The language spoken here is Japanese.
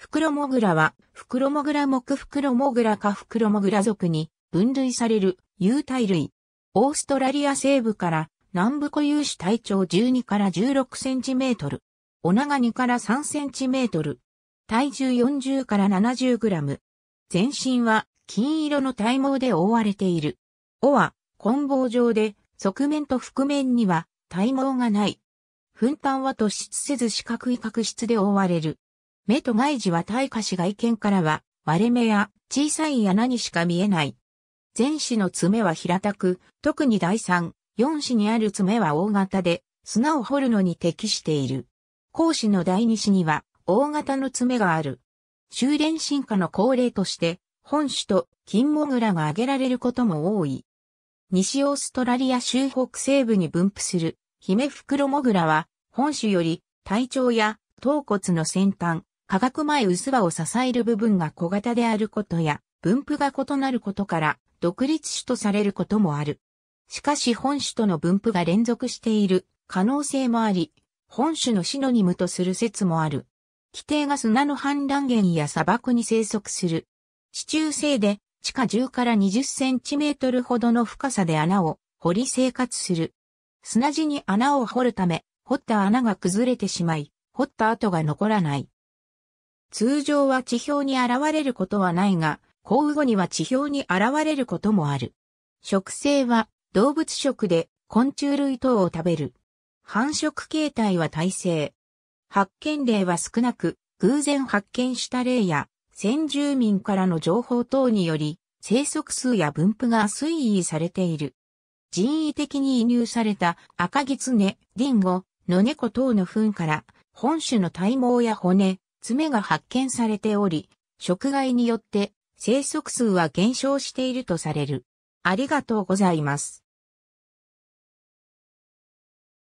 フクロモグラは、フクロモグラ目フクロモグラかフクロモグラ属に分類される有体類。オーストラリア西部から南部固有種体長12から16センチメートル。お長2から3センチメートル。体重40から70グラム。全身は金色の体毛で覆われている。尾は棍棒状で側面と覆面には体毛がない。粉端は突出せず四角い角質で覆われる。目と外耳は大下し外見からは割れ目や小さい穴にしか見えない。前肢の爪は平たく、特に第三、四肢にある爪は大型で、砂を掘るのに適している。後肢の第二肢には大型の爪がある。修練進化の恒例として、本種と金モグラが挙げられることも多い。西オーストラリア州北西部に分布するヒメフクロモグラは、本種より体長や頭骨の先端、化学前薄刃を支える部分が小型であることや、分布が異なることから、独立種とされることもある。しかし本種との分布が連続している可能性もあり、本種のシノニムとする説もある。規定が砂の氾濫源や砂漠に生息する。地中性で地下10から20センチメートルほどの深さで穴を掘り生活する。砂地に穴を掘るため、掘った穴が崩れてしまい、掘った跡が残らない。通常は地表に現れることはないが、降雨後には地表に現れることもある。食性は動物食で昆虫類等を食べる。繁殖形態は耐性。発見例は少なく、偶然発見した例や、先住民からの情報等により、生息数や分布が推移されている。人為的に移入された赤狐、リンゴ、野猫等の糞から、本種の体毛や骨、爪が発見されており、食害によって生息数は減少しているとされる。ありがとうございます。